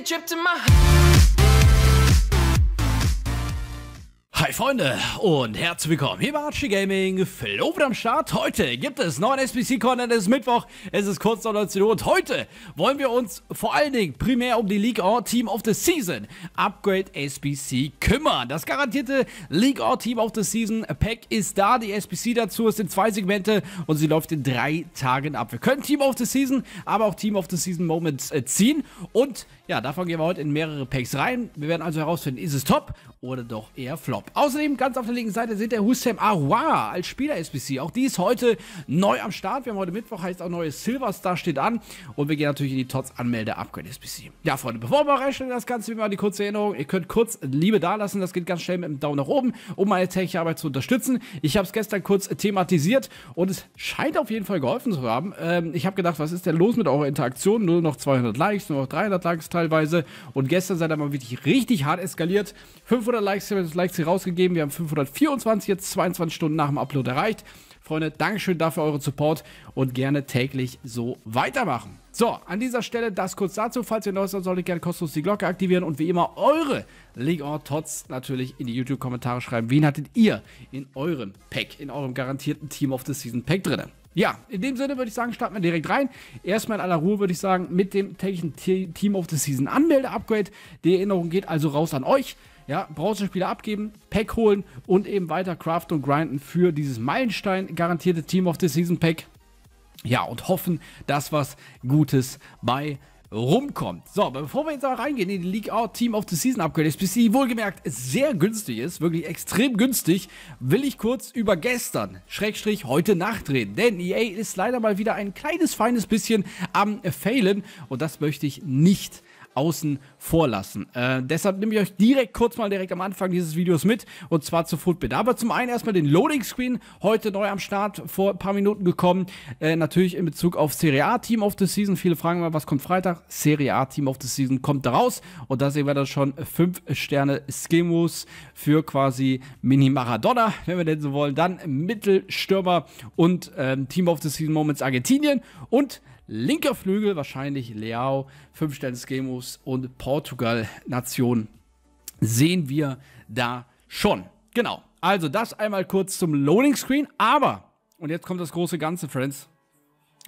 Take a trip to my Hi Freunde und herzlich willkommen hier bei Archie Gaming, Flo am Start. Heute gibt es neuen SBC-Content, es ist Mittwoch, es ist kurz nach 19 Uhr und heute wollen wir uns vor allen Dingen primär um die League All Team of the Season Upgrade SBC kümmern. Das garantierte League All Team of the Season Pack ist da, die SBC dazu, ist in zwei Segmente und sie läuft in drei Tagen ab. Wir können Team of the Season, aber auch Team of the Season Moments äh, ziehen und ja, davon gehen wir heute in mehrere Packs rein. Wir werden also herausfinden, ist es top oder doch eher flop. Außerdem, ganz auf der linken Seite seht ihr Hussein Arwa als Spieler-SBC. Auch die ist heute neu am Start. Wir haben heute Mittwoch, heißt auch neues Silverstar steht an. Und wir gehen natürlich in die tots anmelde upgrade SBC. Ja, Freunde, bevor wir reinstellen, das Ganze wie mal die kurze Erinnerung. Ihr könnt kurz Liebe dalassen. Das geht ganz schnell mit dem Daumen nach oben, um meine tägliche Arbeit zu unterstützen. Ich habe es gestern kurz thematisiert und es scheint auf jeden Fall geholfen zu haben. Ähm, ich habe gedacht, was ist denn los mit eurer Interaktion? Nur noch 200 Likes, nur noch 300 Likes, teilweise. Und gestern seid ihr mal wirklich richtig hart eskaliert. 500 Likes, Likes hier rausgegeben. Wir haben 524 jetzt 22 Stunden nach dem Upload erreicht. Freunde, Dankeschön dafür euren Support und gerne täglich so weitermachen. So, an dieser Stelle das kurz dazu. Falls ihr neu seid, solltet ihr gerne kostenlos die Glocke aktivieren und wie immer eure League or Tots natürlich in die YouTube-Kommentare schreiben. Wen hattet ihr in eurem Pack, in eurem garantierten Team of the Season Pack drinne? Ja, in dem Sinne würde ich sagen, starten wir direkt rein. Erstmal in aller Ruhe würde ich sagen, mit dem technischen Team of the Season Anmelde-Upgrade. Die Erinnerung geht also raus an euch. Ja, Bronzespieler abgeben, Pack holen und eben weiter craften und grinden für dieses Meilenstein garantierte Team of the Season Pack. Ja, und hoffen, dass was Gutes bei rumkommt. So, bevor wir jetzt aber reingehen in die League Out Team of the Season Upgrade SPC, die wohlgemerkt sehr günstig ist, wirklich extrem günstig, will ich kurz über gestern, Schrägstrich heute Nacht reden. Denn EA ist leider mal wieder ein kleines, feines bisschen am Failen und das möchte ich nicht außen vorlassen. Äh, deshalb nehme ich euch direkt kurz mal direkt am Anfang dieses Videos mit und zwar zu Footbit. Aber zum einen erstmal den Loading Screen, heute neu am Start, vor ein paar Minuten gekommen. Äh, natürlich in Bezug auf Serie A Team of the Season. Viele fragen mal, was kommt Freitag? Serie A Team of the Season kommt da raus und da sehen wir dann schon 5 Sterne Skimmus für quasi Mini Maradona, wenn wir denn so wollen. Dann Mittelstürmer und ähm, Team of the Season Moments Argentinien und Linker Flügel wahrscheinlich Leao, 5 Sterne Skemos und Portugal-Nation sehen wir da schon. Genau. Also das einmal kurz zum Loading Screen. Aber, und jetzt kommt das große Ganze, Friends.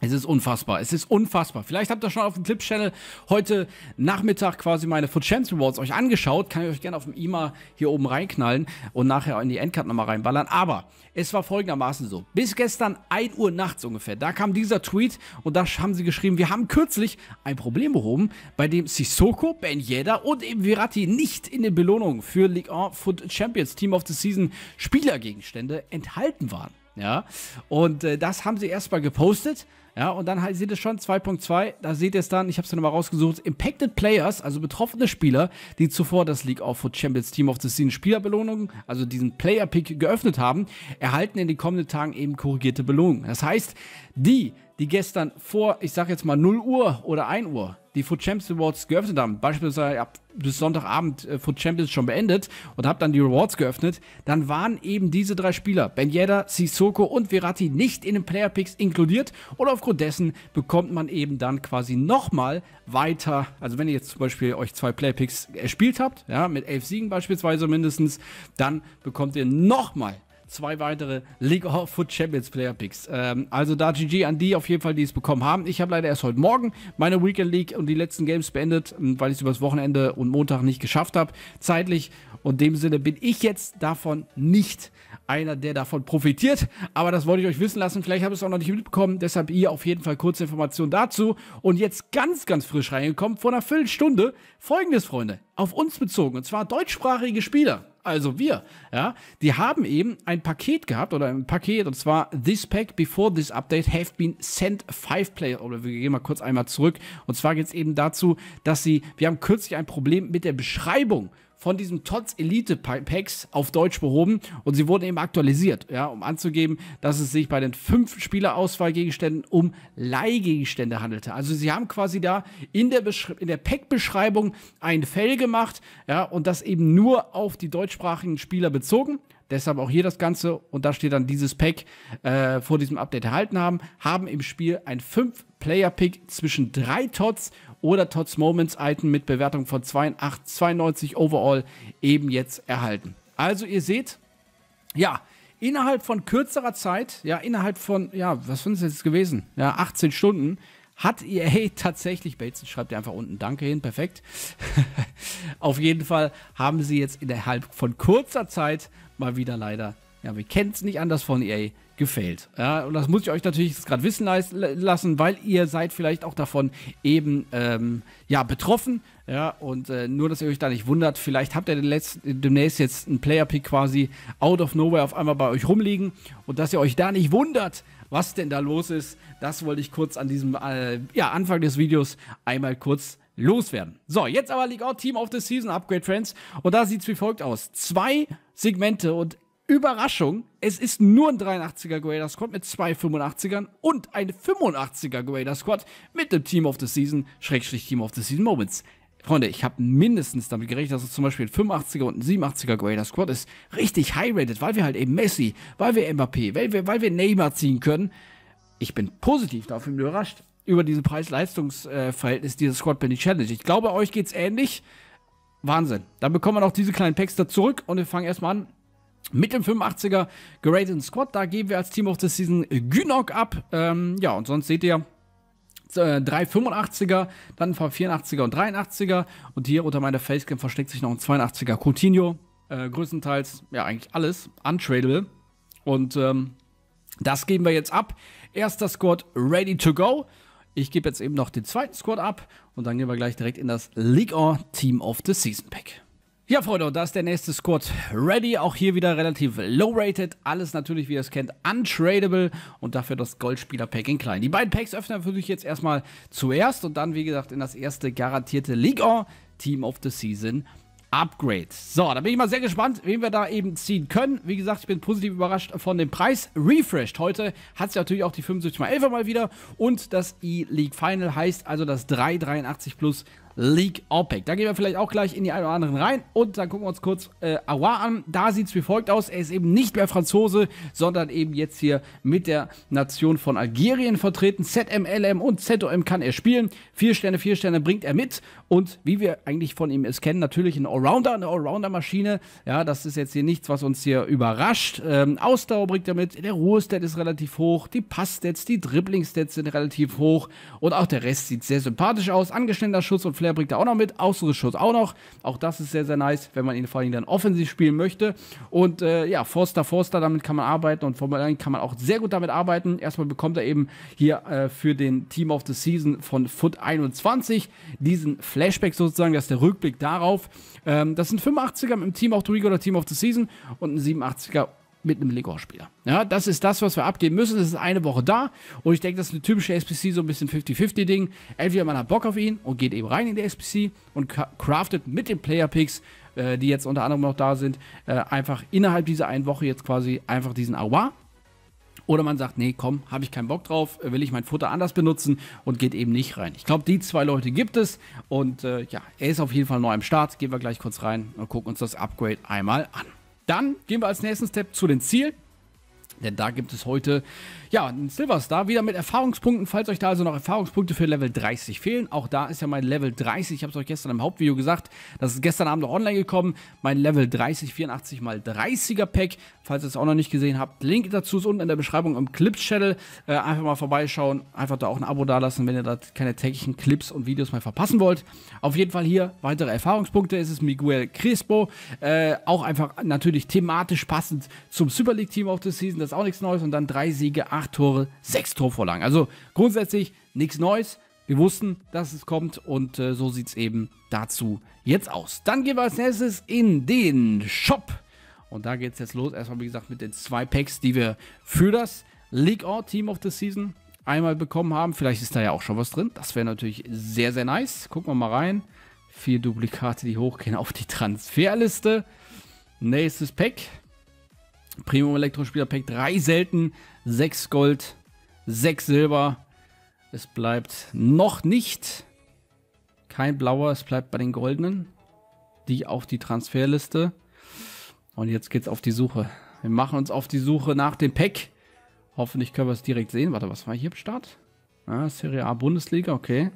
Es ist unfassbar. Es ist unfassbar. Vielleicht habt ihr schon auf dem clip channel heute Nachmittag quasi meine For Champs Rewards euch angeschaut. Kann ich euch gerne auf dem IMA hier oben reinknallen und nachher in die Endcard nochmal reinballern. Aber es war folgendermaßen so. Bis gestern 1 Uhr nachts ungefähr, da kam dieser Tweet und da haben sie geschrieben, wir haben kürzlich ein Problem behoben, bei dem Sissoko, Ben Yedda und eben Virati nicht in den Belohnungen für League 1 Foot Champions Team of the Season Spielergegenstände enthalten waren. Ja, und äh, das haben sie erstmal gepostet ja, und dann seht ihr schon 2.2, da seht ihr es dann, ich habe es nochmal rausgesucht, Impacted Players, also betroffene Spieler, die zuvor das League of Foot Champions Team of the Season Spielerbelohnung, also diesen Player Pick geöffnet haben, erhalten in den kommenden Tagen eben korrigierte Belohnungen. Das heißt, die, die gestern vor, ich sag jetzt mal 0 Uhr oder 1 Uhr die Food Champions Rewards geöffnet haben, beispielsweise ab bis Sonntagabend äh, Food Champions schon beendet und habe dann die Rewards geöffnet, dann waren eben diese drei Spieler, Ben Yedda, Sissoko und Verratti, nicht in den Player Picks inkludiert und aufgrund dessen bekommt man eben dann quasi nochmal weiter, also wenn ihr jetzt zum Beispiel euch zwei Player Picks erspielt habt, ja, mit elf Siegen beispielsweise mindestens, dann bekommt ihr nochmal zwei weitere League of Foot Champions Player Picks. Ähm, also da GG an die auf jeden Fall, die es bekommen haben. Ich habe leider erst heute Morgen meine Weekend League und die letzten Games beendet, ähm, weil ich es übers Wochenende und Montag nicht geschafft habe, zeitlich. Und in dem Sinne bin ich jetzt davon nicht einer, der davon profitiert. Aber das wollte ich euch wissen lassen. Vielleicht habe ich es auch noch nicht mitbekommen. Deshalb ihr auf jeden Fall kurze Informationen dazu. Und jetzt ganz, ganz frisch reingekommen, vor einer Viertelstunde, folgendes, Freunde, auf uns bezogen. Und zwar deutschsprachige Spieler also wir, ja, die haben eben ein Paket gehabt oder ein Paket und zwar this pack before this update have been sent five players. oder wir gehen mal kurz einmal zurück und zwar geht es eben dazu, dass sie, wir haben kürzlich ein Problem mit der Beschreibung von diesem TOTS Elite Packs auf Deutsch behoben und sie wurden eben aktualisiert, ja, um anzugeben, dass es sich bei den fünf Spielerauswahlgegenständen um Leihgegenstände handelte. Also sie haben quasi da in der, Besch in der Pack-Beschreibung ein Fell gemacht, ja, und das eben nur auf die deutschsprachigen Spieler bezogen. Deshalb auch hier das Ganze und da steht dann dieses Pack äh, vor diesem Update erhalten haben, haben im Spiel ein 5 Player Pick zwischen drei Tots oder Tots Moments Item mit Bewertung von 82, 92 overall eben jetzt erhalten. Also ihr seht, ja, innerhalb von kürzerer Zeit, ja, innerhalb von, ja, was sind es jetzt gewesen? Ja, 18 Stunden hat EA tatsächlich, Bateson schreibt ja einfach unten Danke hin, perfekt. Auf jeden Fall haben sie jetzt innerhalb von kurzer Zeit mal wieder leider, ja, wir kennen es nicht anders von EA, gefällt. Ja, und das muss ich euch natürlich gerade wissen lassen, weil ihr seid vielleicht auch davon eben ähm, ja, betroffen. Ja, und äh, nur, dass ihr euch da nicht wundert, vielleicht habt ihr demnächst jetzt einen Player-Pick quasi out of nowhere auf einmal bei euch rumliegen und dass ihr euch da nicht wundert, was denn da los ist, das wollte ich kurz an diesem äh, ja, Anfang des Videos einmal kurz loswerden. So, jetzt aber League Out Team of the Season Upgrade Friends und da sieht es wie folgt aus. Zwei Segmente und Überraschung, es ist nur ein 83er Grader Squad mit zwei 85ern und ein 85er Grader Squad mit dem Team of the Season, Schrägstrich Team of the Season Moments. Freunde, ich habe mindestens damit gerechnet, dass es zum Beispiel ein 85er und ein 87er Grader Squad ist. Richtig high-rated, weil wir halt eben Messi, weil wir Mbappé, weil wir, weil wir Neymar ziehen können. Ich bin positiv davon überrascht über diese Preis-Leistungs-Verhältnis äh, dieses Squad Penny Challenge. Ich glaube, euch geht's ähnlich. Wahnsinn. Dann bekommen wir noch diese kleinen Packs da zurück und wir fangen erstmal an mit dem 85er gerateten Squad. Da geben wir als Team of the Season Gynok ab. Ähm, ja, und sonst seht ihr äh, drei 85er, dann ein paar 84er und 83er. Und hier unter meiner Facecam versteckt sich noch ein 82er Coutinho. Äh, größtenteils, ja, eigentlich alles. Untradable. Und ähm, das geben wir jetzt ab. Erster Squad ready to go. Ich gebe jetzt eben noch den zweiten Squad ab und dann gehen wir gleich direkt in das League or Team of the Season Pack. Ja, Freunde, und da ist der nächste Squad ready. Auch hier wieder relativ low-rated. Alles natürlich, wie ihr es kennt, untradable und dafür das Goldspieler-Pack in klein. Die beiden Packs öffnen natürlich jetzt erstmal zuerst und dann, wie gesagt, in das erste garantierte League On Team of the Season Upgrade. So, da bin ich mal sehr gespannt, wen wir da eben ziehen können. Wie gesagt, ich bin positiv überrascht von dem Preis. Refreshed heute hat es natürlich auch die 75 x 11 mal wieder und das E-League Final heißt also das 383 plus League Opec. Da gehen wir vielleicht auch gleich in die einen oder anderen rein und dann gucken wir uns kurz äh, Awa an. Da sieht es wie folgt aus. Er ist eben nicht mehr Franzose, sondern eben jetzt hier mit der Nation von Algerien vertreten. ZM, LM und ZOM kann er spielen. Vier Sterne, vier Sterne bringt er mit und wie wir eigentlich von ihm es kennen, natürlich ein Allrounder, eine Allrounder-Maschine. Ja, das ist jetzt hier nichts, was uns hier überrascht. Ähm, Ausdauer bringt er mit, der Ruhestat ist relativ hoch, die Passstats, die Dribbling-Stats sind relativ hoch und auch der Rest sieht sehr sympathisch aus. Angestellter Schuss und Flair Defender bringt er auch noch mit, Außenschuss auch noch. Auch das ist sehr, sehr nice, wenn man ihn vor allem dann offensiv spielen möchte. Und äh, ja, Forster, Forster, damit kann man arbeiten und vor allem kann man auch sehr gut damit arbeiten. Erstmal bekommt er eben hier äh, für den Team of the Season von Foot 21 diesen Flashback sozusagen, das ist der Rückblick darauf. Ähm, das sind 85er im Team of the Week oder Team of the Season und ein 87er mit einem Lingor-Spieler. Ja, das ist das, was wir abgeben müssen. Das ist eine Woche da und ich denke, das ist eine typische SPC, so ein bisschen 50-50-Ding. Entweder man hat Bock auf ihn und geht eben rein in die SPC und craftet mit den Player-Picks, äh, die jetzt unter anderem noch da sind, äh, einfach innerhalb dieser einen Woche jetzt quasi einfach diesen Awa. Oder man sagt, nee, komm, habe ich keinen Bock drauf, äh, will ich mein Futter anders benutzen und geht eben nicht rein. Ich glaube, die zwei Leute gibt es und äh, ja, er ist auf jeden Fall neu am Start. Gehen wir gleich kurz rein und gucken uns das Upgrade einmal an. Dann gehen wir als nächsten Step zu den Zielen. Denn da gibt es heute ja einen Silverstar wieder mit Erfahrungspunkten. Falls euch da also noch Erfahrungspunkte für Level 30 fehlen, auch da ist ja mein Level 30. Ich habe es euch gestern im Hauptvideo gesagt. Das ist gestern Abend noch online gekommen. Mein Level 30 84 x 30er Pack. Falls ihr es auch noch nicht gesehen habt, Link dazu ist unten in der Beschreibung im Clips Channel. Äh, einfach mal vorbeischauen. Einfach da auch ein Abo dalassen, wenn ihr da keine täglichen Clips und Videos mehr verpassen wollt. Auf jeden Fall hier weitere Erfahrungspunkte. Es ist Miguel Crespo. Äh, auch einfach natürlich thematisch passend zum Super League Team of the Season. Das ist auch nichts Neues. Und dann drei Siege, acht Tore, sechs Torvorlagen. Also grundsätzlich nichts Neues. Wir wussten, dass es kommt und äh, so sieht es eben dazu jetzt aus. Dann gehen wir als nächstes in den Shop. Und da geht es jetzt los. Erstmal, wie gesagt, mit den zwei Packs, die wir für das League All Team of the Season einmal bekommen haben. Vielleicht ist da ja auch schon was drin. Das wäre natürlich sehr, sehr nice. Gucken wir mal rein. Vier Duplikate, die hochgehen auf die Transferliste. Nächstes Pack. Premium Elektrospieler Pack 3 selten, 6 Gold, 6 Silber. Es bleibt noch nicht kein blauer, es bleibt bei den goldenen. Die auf die Transferliste. Und jetzt geht's auf die Suche. Wir machen uns auf die Suche nach dem Pack. Hoffentlich können wir es direkt sehen. Warte, was war hier im Start? Ah, Serie A Bundesliga, okay.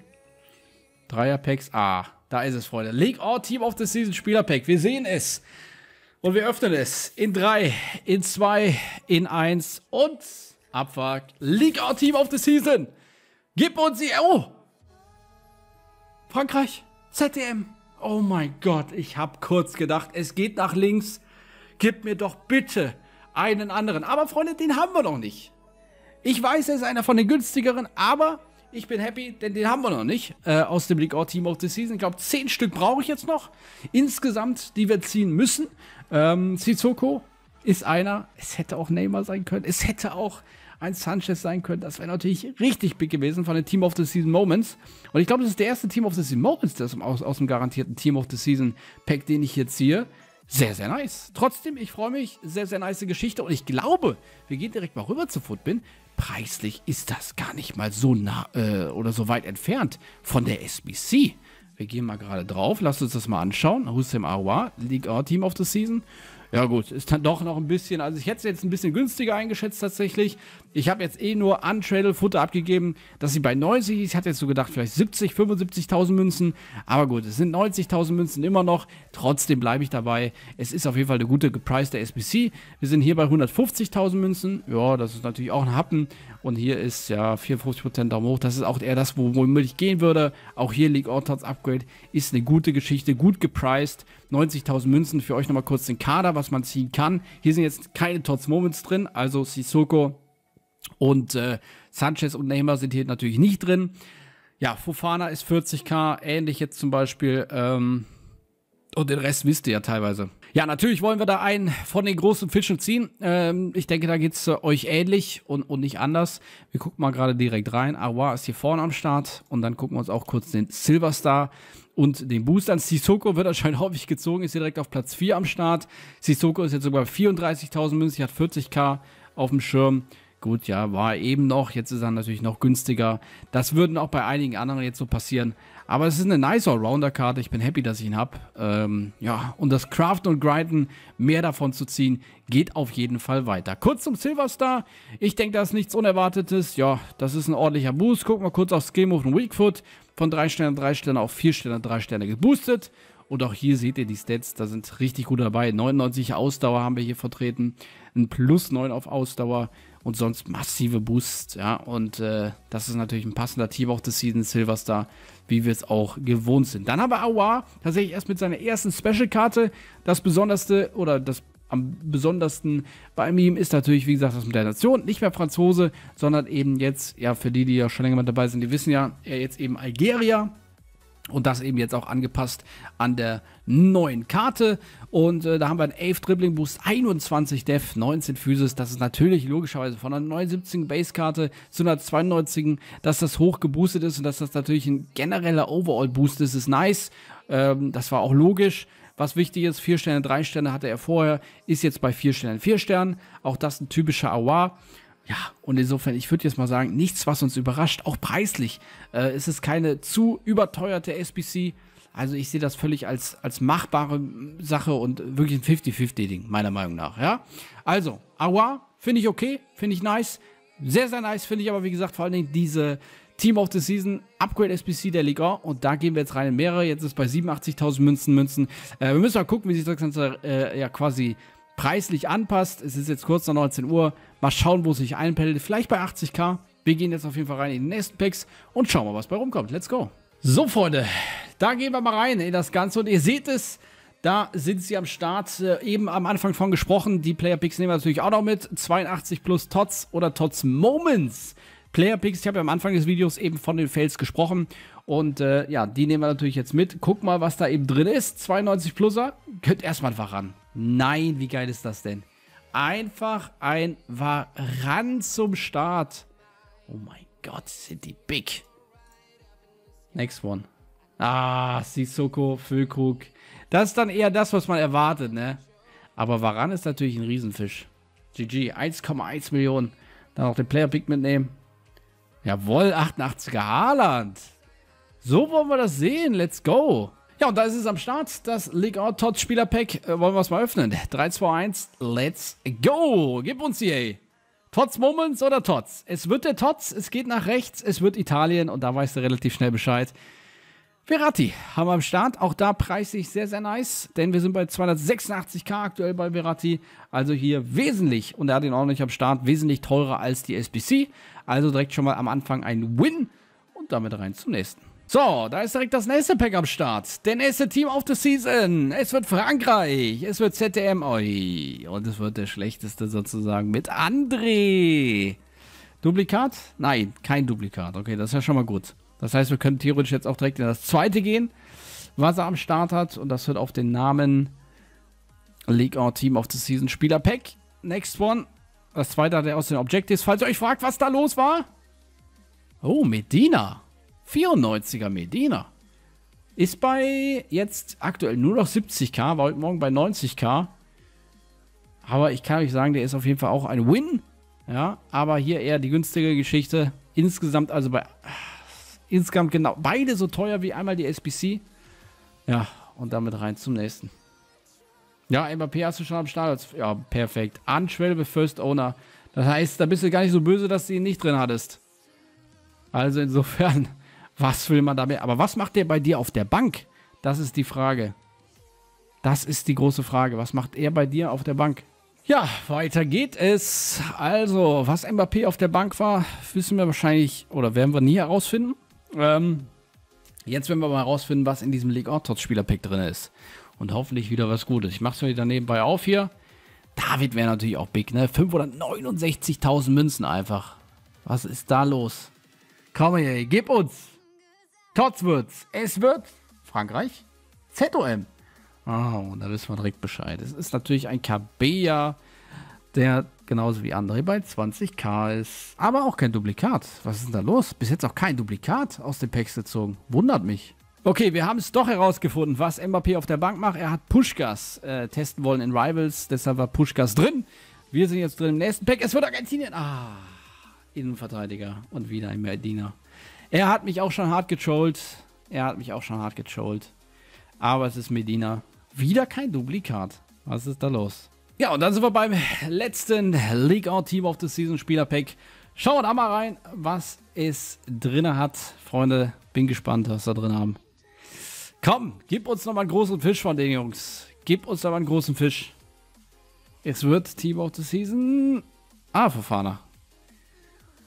Dreier Packs. Ah, da ist es, Freunde. League All Team of the Season Spieler Pack. Wir sehen es. Und wir öffnen es in 3, in 2, in 1 und Abfuck. League Out Team of the Season. Gib uns die... Oh! Frankreich. ZDM. Oh mein Gott, ich habe kurz gedacht, es geht nach links. Gib mir doch bitte einen anderen. Aber Freunde, den haben wir noch nicht. Ich weiß, er ist einer von den günstigeren, aber ich bin happy, denn den haben wir noch nicht äh, aus dem League All Team of the Season. Ich glaube, zehn Stück brauche ich jetzt noch insgesamt, die wir ziehen müssen. Ähm, Sissoko ist einer. Es hätte auch Neymar sein können. Es hätte auch ein Sanchez sein können. Das wäre natürlich richtig big gewesen von den Team of the Season Moments. Und ich glaube, das ist der erste Team of the Season Moments das aus, aus dem garantierten Team of the Season Pack, den ich hier ziehe. Sehr, sehr nice. Trotzdem, ich freue mich. Sehr, sehr nice Geschichte. Und ich glaube, wir gehen direkt mal rüber zu Footbin. Preislich ist das gar nicht mal so nah äh, oder so weit entfernt von der SBC. Wir gehen mal gerade drauf. Lasst uns das mal anschauen. Hussein Arwa, League R Team of the Season. Ja gut, ist dann doch noch ein bisschen, also ich hätte es jetzt ein bisschen günstiger eingeschätzt tatsächlich. Ich habe jetzt eh nur untradle Futter abgegeben, dass sie bei 90 ist. Ich hatte jetzt so gedacht, vielleicht 70, 75.000 Münzen. Aber gut, es sind 90.000 Münzen immer noch. Trotzdem bleibe ich dabei. Es ist auf jeden Fall eine gute gepriced SBC. Wir sind hier bei 150.000 Münzen. Ja, das ist natürlich auch ein Happen. Und hier ist ja 54% Daumen hoch. Das ist auch eher das, womit ich gehen würde. Auch hier League Ortards Upgrade ist eine gute Geschichte, gut gepriced. 90.000 Münzen für euch nochmal kurz den Kader, was man ziehen kann. Hier sind jetzt keine Tots Moments drin. Also Sissoko und äh, Sanchez und Neymar sind hier natürlich nicht drin. Ja, Fofana ist 40k, ähnlich jetzt zum Beispiel. Ähm, und den Rest wisst ihr ja teilweise. Ja, natürlich wollen wir da einen von den großen Fischen ziehen. Ähm, ich denke, da geht es äh, euch ähnlich und, und nicht anders. Wir gucken mal gerade direkt rein. Awa ist hier vorne am Start. Und dann gucken wir uns auch kurz den Silverstar und den Boost an. Sissoko wird anscheinend häufig gezogen, ist hier direkt auf Platz 4 am Start. Sissoko ist jetzt sogar 34.000 Münzen, hat 40k auf dem Schirm gut, ja, war eben noch, jetzt ist er natürlich noch günstiger. Das würden auch bei einigen anderen jetzt so passieren. Aber es ist eine nice Allrounder-Karte, ich bin happy, dass ich ihn habe. Ähm, ja, und das Craften und Grinden, mehr davon zu ziehen, geht auf jeden Fall weiter. Kurz zum Silverstar, ich denke, da ist nichts Unerwartetes. Ja, das ist ein ordentlicher Boost. Gucken wir kurz auf Skillmove und Weakfoot. Von 3 Sterne, 3 Sterne auf 4 Sterne, 3 Sterne geboostet. Und auch hier seht ihr die Stats, da sind richtig gut dabei. 99 Ausdauer haben wir hier vertreten. Ein Plus 9 auf Ausdauer und sonst massive Boosts, ja. Und äh, das ist natürlich ein passender Team auch des Season Silvers da, wie wir es auch gewohnt sind. Dann haben wir Awa tatsächlich erst mit seiner ersten Special-Karte. Das Besonderste oder das am besondersten bei ihm ist natürlich, wie gesagt, das mit der Nation. Nicht mehr Franzose, sondern eben jetzt, ja, für die, die ja schon länger mit dabei sind, die wissen ja, er jetzt eben Algerier und das eben jetzt auch angepasst an der neuen Karte. Und äh, da haben wir einen 11 Dribbling Boost, 21 Def, 19 Physis. Das ist natürlich logischerweise von einer 79 Base-Karte zu einer 92, dass das hoch geboostet ist und dass das natürlich ein genereller Overall-Boost ist, ist nice. Ähm, das war auch logisch. Was wichtig ist, 4 Sterne, 3 Sterne hatte er vorher, ist jetzt bei 4 Sternen, 4 Sternen. Auch das ein typischer Awar. Ja, und insofern, ich würde jetzt mal sagen, nichts, was uns überrascht, auch preislich. Äh, es ist keine zu überteuerte SBC. Also ich sehe das völlig als, als machbare Sache und wirklich ein 50-50-Ding, meiner Meinung nach. Ja? Also, Awa, finde ich okay, finde ich nice. Sehr, sehr nice finde ich aber, wie gesagt, vor allen Dingen diese Team of the Season, Upgrade SBC der Liga. Und da gehen wir jetzt rein in mehrere. Jetzt ist es bei 87.000 Münzen Münzen. Äh, wir müssen mal gucken, wie sich das Ganze äh, ja quasi preislich anpasst. Es ist jetzt kurz nach 19 Uhr. Mal schauen, wo es sich einpendelt. Vielleicht bei 80k. Wir gehen jetzt auf jeden Fall rein in den nächsten Packs und schauen mal, was bei rumkommt. Let's go. So, Freunde, da gehen wir mal rein in das Ganze. Und ihr seht es, da sind sie am Start. Äh, eben am Anfang von gesprochen. Die Player Picks nehmen wir natürlich auch noch mit. 82 plus Tots oder Tots Moments. Player Picks, ich habe ja am Anfang des Videos eben von den Fails gesprochen. Und äh, ja, die nehmen wir natürlich jetzt mit. Guck mal, was da eben drin ist. 92 Pluser. Könnt erstmal einfach ran. Nein, wie geil ist das denn? Einfach ein Varan zum Start. Oh mein Gott, sind die big. Next one. Ah, Sisoko, Füllkrug. Das ist dann eher das, was man erwartet, ne? Aber Varan ist natürlich ein Riesenfisch. GG, 1,1 Millionen. Dann auch den Player Pick mitnehmen. Jawohl, 88er Haaland. So wollen wir das sehen. Let's go. Ja, und da ist es am Start, das League Out Tots Spieler Pack. Äh, wollen wir es mal öffnen? 3, 2, 1, let's go! Gib uns die, ey! Tots Moments oder Tots? Es wird der Tots, es geht nach rechts, es wird Italien und da weißt du relativ schnell Bescheid. Verratti haben wir am Start, auch da preislich sehr, sehr nice, denn wir sind bei 286k aktuell bei Verratti, also hier wesentlich, und er hat ihn auch nicht am Start, wesentlich teurer als die SBC, also direkt schon mal am Anfang ein Win und damit rein zum nächsten. So, da ist direkt das nächste Pack am Start. Der nächste Team of the Season. Es wird Frankreich, es wird ZDM. Oi. Und es wird der schlechteste sozusagen mit André. Duplikat? Nein, kein Duplikat. Okay, das ist ja schon mal gut. Das heißt, wir können theoretisch jetzt auch direkt in das zweite gehen, was er am Start hat. Und das wird auf den Namen League Our Team of the Season Spieler Pack. Next one. Das zweite hat er aus den Objectives. Falls ihr euch fragt, was da los war. Oh, Medina. 94er Medina. Ist bei jetzt aktuell nur noch 70k, war heute Morgen bei 90k. Aber ich kann euch sagen, der ist auf jeden Fall auch ein Win. Ja, aber hier eher die günstige Geschichte. Insgesamt also bei. Insgesamt genau. Beide so teuer wie einmal die SBC. Ja, und damit rein zum nächsten. Ja, Mbappé hast du schon am Start. Ja, perfekt. Anschwelbe First Owner. Das heißt, da bist du gar nicht so böse, dass du ihn nicht drin hattest. Also insofern. Was will man da mehr? Aber was macht der bei dir auf der Bank? Das ist die Frage. Das ist die große Frage. Was macht er bei dir auf der Bank? Ja, weiter geht es. Also, was Mbappé auf der Bank war, wissen wir wahrscheinlich oder werden wir nie herausfinden. Ähm, jetzt werden wir mal herausfinden, was in diesem League Ortots Spielerpack drin ist. Und hoffentlich wieder was Gutes. Ich mache es mir wieder nebenbei auf hier. David wäre natürlich auch big, ne? 569.000 Münzen einfach. Was ist da los? Komm her, gib uns! Tots wird's. Es wird Frankreich. ZOM. Oh, da wissen wir direkt Bescheid. Es ist natürlich ein Kabea, der genauso wie andere bei 20k ist. Aber auch kein Duplikat. Was ist denn da los? Bis jetzt auch kein Duplikat aus den Packs gezogen. Wundert mich. Okay, wir haben es doch herausgefunden, was Mbappé auf der Bank macht. Er hat Pushgas äh, testen wollen in Rivals, deshalb war Pushgas drin. Wir sind jetzt drin im nächsten Pack. Es wird Argentinien. Ah, Innenverteidiger und wieder ein Medina. Er hat mich auch schon hart getrollt. Er hat mich auch schon hart getrollt. Aber es ist Medina. Wieder kein Duplikat. Was ist da los? Ja, und dann sind wir beim letzten League Out Team of the Season Spieler Pack. Schauen wir da mal rein, was es drin hat. Freunde, bin gespannt, was da drin haben. Komm, gib uns nochmal einen großen Fisch von den Jungs. Gib uns nochmal einen großen Fisch. Es wird Team of the Season. Ah, Verfahrener.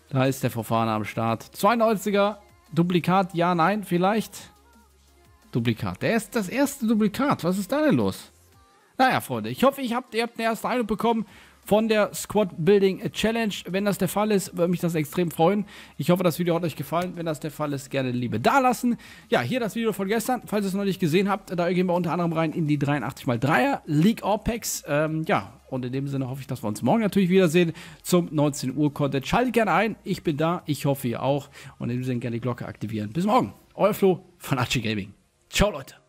Da ist der Verfahren am Start. 92er, Duplikat, ja, nein, vielleicht. Duplikat. Der ist das erste Duplikat. Was ist da denn los? Naja, Freunde, ich hoffe, ich habt, ihr habt einen ersten Eindruck bekommen, von der Squad Building Challenge. Wenn das der Fall ist, würde mich das extrem freuen. Ich hoffe, das Video hat euch gefallen. Wenn das der Fall ist, gerne Liebe da lassen. Ja, hier das Video von gestern. Falls ihr es noch nicht gesehen habt, da gehen wir unter anderem rein in die 83x3er League All Packs. Ähm, ja, und in dem Sinne hoffe ich, dass wir uns morgen natürlich wiedersehen zum 19 Uhr Content. Schaltet gerne ein. Ich bin da. Ich hoffe, ihr auch. Und in dem Sinne gerne die Glocke aktivieren. Bis morgen. Euer Flo von Archie Gaming. Ciao, Leute.